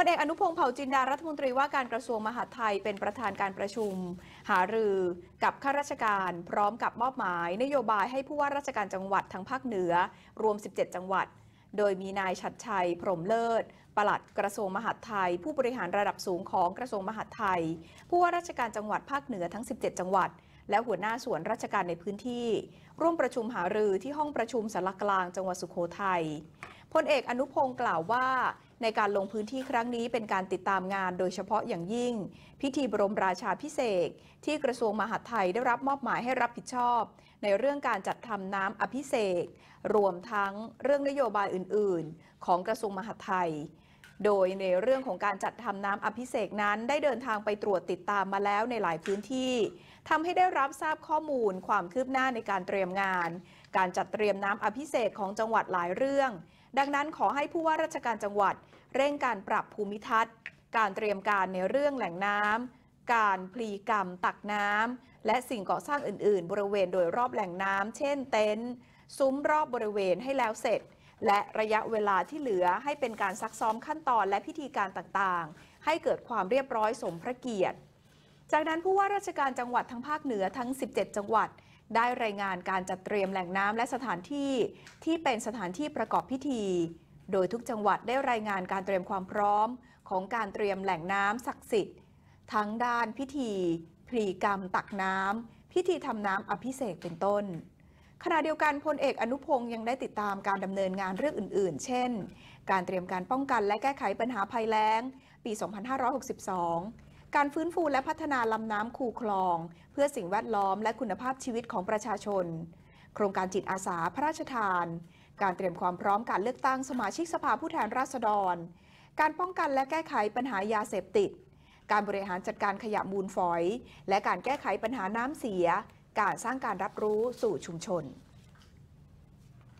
พลเอกอนุพงศ์เผ่าจินดารัฐมนตรีว่าการกระทรวงมหาดไทยเป็นประธานการประชุมหารือกับข้าราชการพร้อมกับมอบหมาย นโยบายให้ผู้ว่าราชการจังหวัดทั้งภาคเหนือรวม 17 จังหวัด โดยมีนายชัดชัย พรมเลิศ ปลัดกระทรวงมหาดไทย ผู้บริหารระดับสูงของกระทรวงมหาดไทย ผู้ว่าราชการจังหวัดภาคเหนือทั้ง 17 จังหวัด และหัวหน้าส่วนราชการในพื้นที่ร่วมประชุมหารือที่ห้องประชุมสารกลางจังหวัดสุโขทัยพลเอกอนุพงศ์กล่าวว่าในการลงพื้นที่ครั้งนี้เป็นการติดตามงาน โดยเฉพาะอย่างยิ่ง พิธีบรมราชาพิเศษที่กระทรวงมหาดไทยได้รับมอบหมายให้รับผิดชอบ ในเรื่องการจัดทำน้ำอภิเษกรวมทั้งเรื่องนโยบายอื่นๆ ของกระทรวงมหาดไทยโดยในเรื่องของการจัดทำน้ำอภิเษกนั้นได้เดินทางไปตรวจติดตามมาแล้วในหลายพื้นที่ทำให้ได้รับทราบข้อมูล ความคืบหน้าในการเตรียมงาน การจัดเตรียมน้ำอภิเษกของจังหวัดหลายเรื่องดังนั้นขอให้ผู้ว่าราชการจังหวัด เร่งการปรับภูมิทัศน์ การเตรียมการในเรื่องแหล่งน้ำการพลีกรรมตักน้ำและสิ่งก่อสร้างอื่นๆ บริเวณโดยรอบแหล่งน้ำเช่นเต็นท์ซุ้มรอบบริเวณให้แล้วเสร็จ และระยะเวลาที่เหลือให้เป็นการซักซ้อมขั้นตอนและพิธีการต่างๆ ให้เกิดความเรียบร้อยสมพระเกียรติ จากนั้นผู้ว่าราชการจังหวัดทั้งภาคเหนือทั้ง 17 จังหวัดได้รายงานการจัดเตรียมแหล่งน้ำและสถานที่ที่เป็นสถานที่ประกอบพิธี โดยทุกจังหวัดได้รายงานการเตรียมความพร้อม ของการเตรียมแหล่งน้ำศักดิ์สิทธิ์ทั้งด้านพิธีพลีกรรม ตักน้ำพิธีทำน้ำอภิเษกเป็นต้นขณะเดียวกันพลเอกอนุพงศ์ยังได้ติดตามการดำเนินงานเรื่องอื่นๆ เช่น การเตรียมการป้องกันและแก้ไขปัญหาภัยแล้ง ปี 2562การฟื้นฟูและพัฒนา ลำน้ำคูคลอง เพื่อสิ่งแวดล้อมและคุณภาพชีวิตของประชาชน โครงการจิตอาสาพระราชทาน การเตรียมความพร้อมการเลือกตั้งสมาชิกสภาผู้แทนราษฎร การป้องกันและแก้ไขปัญหายาเสพติด การบริหารจัดการขยะมูลฝอย และการแก้ไขปัญหาน้ำเสีย การสร้างการรับรู้สู่ชุมชน